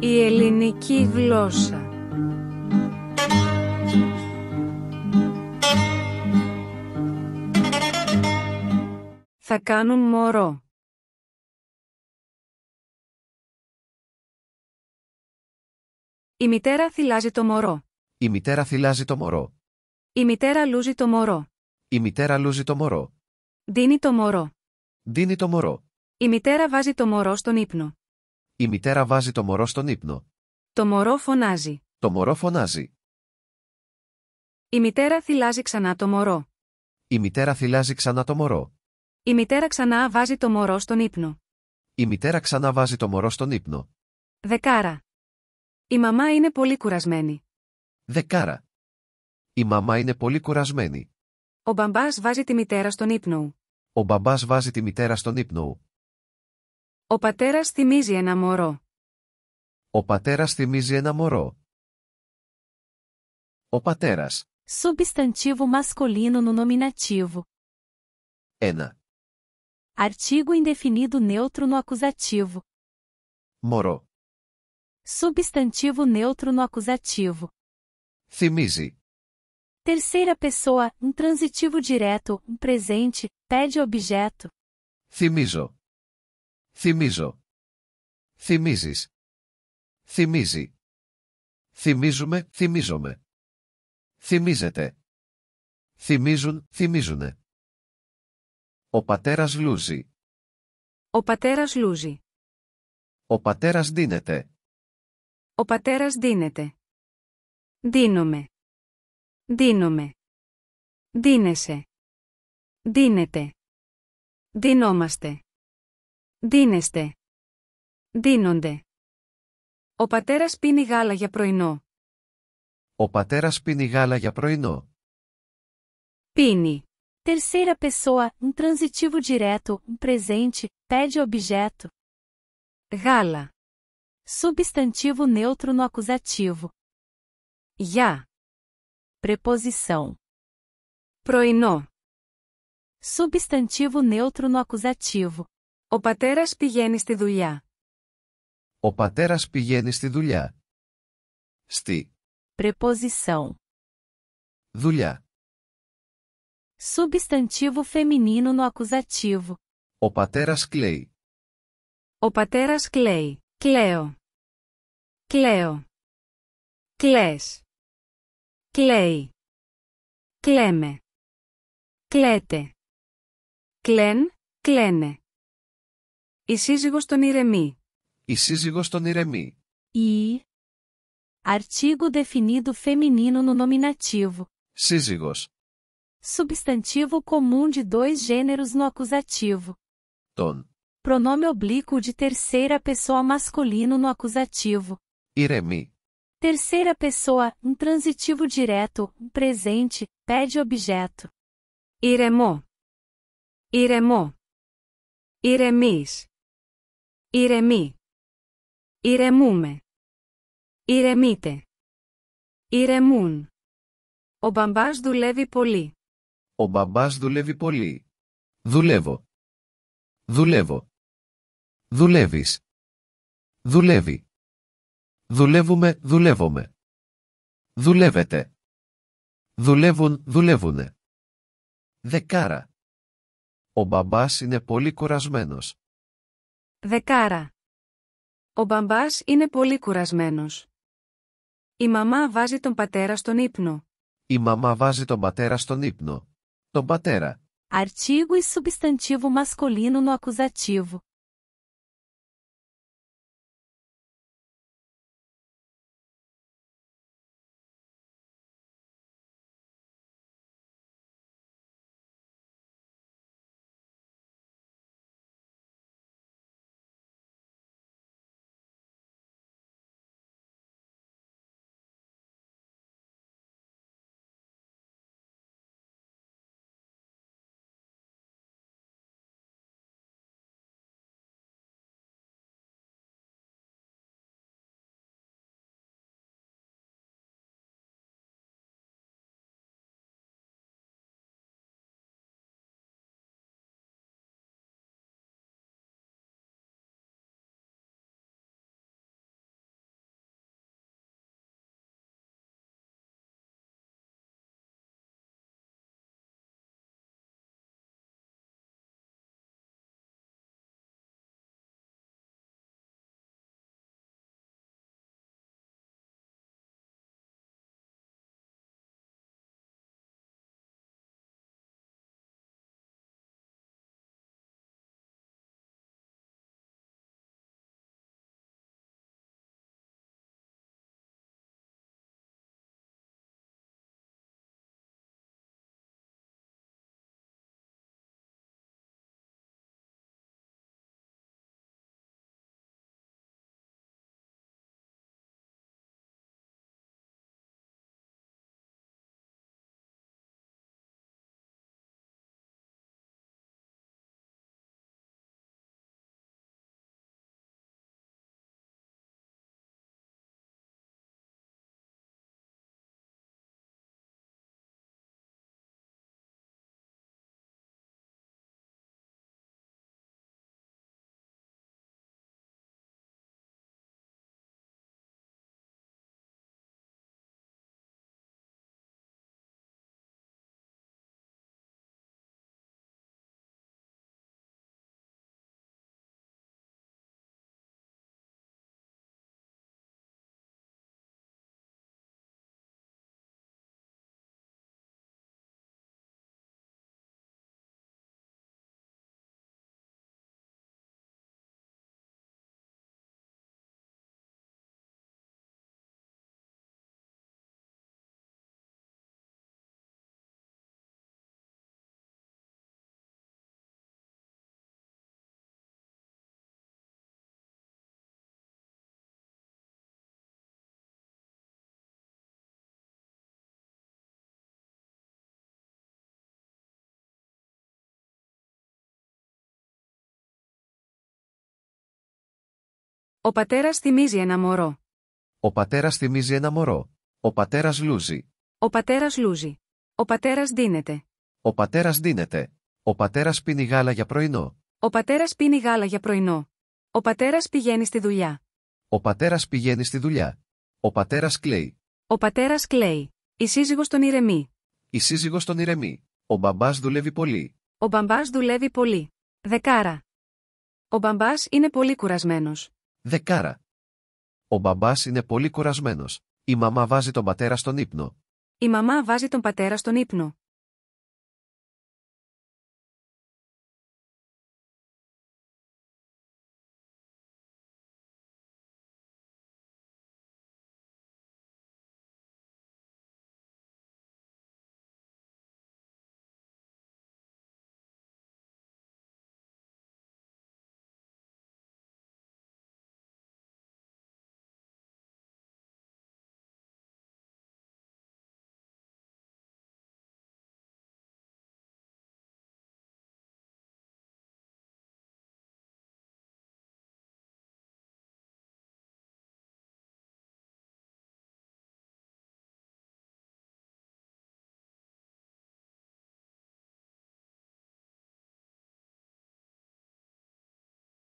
Η ελληνική γλώσσα Θα κάνουν μωρό. Η μητέρα θυλάζει το μωρό. Η μητέρα θυλάζει το μωρό. Η μητέρα λούζει το μωρό. Η μητέρα λούζει το μωρό. Δίνει το μωρό. Δίνει το μωρό. Η μητέρα βάζει το μωρό στον ύπνο. Η μητέρα βάζει το μωρό στον ύπνο. Το μωρό φωνάζει. Το μωρό φωνάζει. Η μητέρα θυλάζει ξανά το μωρό. Η μητέρα θυλάζει ξανά το μωρό. Η μητέρα ξανά βάζει το μωρό στον ύπνο. Η μητέρα ξανά βάζει το μωρό στον ύπνο. Δεκάρα. Η μαμά είναι πολύ κουρασμένη. Δεκάρα. Η μαμά είναι πολύ κουρασμένη. Ο μπαμπάς βάζει τη μητέρα στον ύπνο. Ο μπαμπάς βάζει τη μητέρα στον ύπνο. Ο πατέρας θυμίζει ένα μωρό. Ο πατέρας θυμίζει ένα μωρό. Ο πατέρας. Substantivo masculino no nominativo. Ένα. Artigo indefinido neutro no acusativo. Moro. Substantivo neutro no acusativo. Θυμίζει. Terceira pessoa, um transitivo direto, um presente, pede objeto. Thimizo. Θυμίζω. Θυμίζεις. Θυμίζει. Θυμίζουμε, θυμίζομαι. θυμίζετε, Θυμίζουν, θυμίζουνε. Ο πατέρας λούζει. Ο πατέρας λούζει. Ο πατέρας δίνεται. Ο πατέρας δίνεται. Δίνομαι. Δίνομαι. Δίνεσαι. Δίνεται. Δίνομαστε. Δίνεστε. Δίνονται. Ο πατέρας πίνει γάλα για πρωινό. Ο πατέρας πίνει γάλα για πρωινό. Πίνει. Terceira pessoa, um transitivo direto, um presente, pede objeto. Gala. Substantivo neutro no acusativo. Já. Preposição. Proinó. Substantivo neutro no acusativo. Ο πατέρας πηγαίνει στη δουλειά. Ο πατέρας πηγαίνει στη δουλειά. Στη. Preposição. Δουλειά. Substantivo feminino no acusativo. Ο πατέρας κλαίει. Ο πατέρας κλαίει. Κλαίω. Κλαίω. Κλαις. Κλαίει. Κλαίμε. Κλαίτε. Κλέν, κλαίνε. Η σύζυγος τον ηρεμεί. Η σύζυγος τον ηρεμεί. Η. Artigo definido feminino no nominativo. Σύζυγος. Substantivo comum de dois gêneros no acusativo. Τον. Pronome oblíquo de terceira pessoa masculino no acusativo. Iremi. Terceira pessoa, um transitivo direto, presente, pede objeto. Iremo. Iremo. Iremis. Ηρεμή. Ηρεμούμε. Ηρεμείτε. Ηρεμούν. Ο μπαμπάς δουλεύει πολύ. Ο μπαμπάς δουλεύει πολύ. Δουλεύω. Δουλεύω. Δουλεύεις. Δουλεύει. Δουλεύουμε, δουλεύομαι. Δουλεύετε. Δουλεύουν, δουλεύουνε. Δεκάρα. Ο μπαμπάς είναι πολύ κορασμένος. Δεκάρα. Ο μπαμπάς είναι πολύ κουρασμένος. Η μαμά βάζει τον πατέρα στον ύπνο. Η μαμά βάζει τον πατέρα στον ύπνο. Τον πατέρα. Artigo e substantivo masculino no acusativo. Ο πατέρας τιμίζει θυμίζει ένα μωρό. Ο πατερα θυμίζει ένα μωρό. Ο πατέρας λούζει. Ο πατέρας λούζει. Ο πατέρας δίνεται. Ο πατέρας πινη δίνεται. Ο πατέρας πίνει γάλα για πρωινό. Ο πατερα πίνει γάλα για πρωινό. Ο πατέρας πηγαίνει στη δουλειά. Ο πατερα πηγαίνει στη δουλειά. Ο πατέρας κλαί. Η κλαίει. Ο πατερα κλαίει. Η σύζυγος τον ηρεμεί. Η σύζυγος τον ηρεμεί. Ο παμπά δουλεύει πολύ. Ο μπαμπάς δουλεύει πολύ. Δεκάρα. Ο μπαμπα είναι πολύ κουρασμενο Δεκάρα. Ο μπαμπάς είναι πολύ κουρασμένος. Η μαμά βάζει τον πατέρα στον ύπνο. Η μαμά βάζει τον πατέρα στον ύπνο.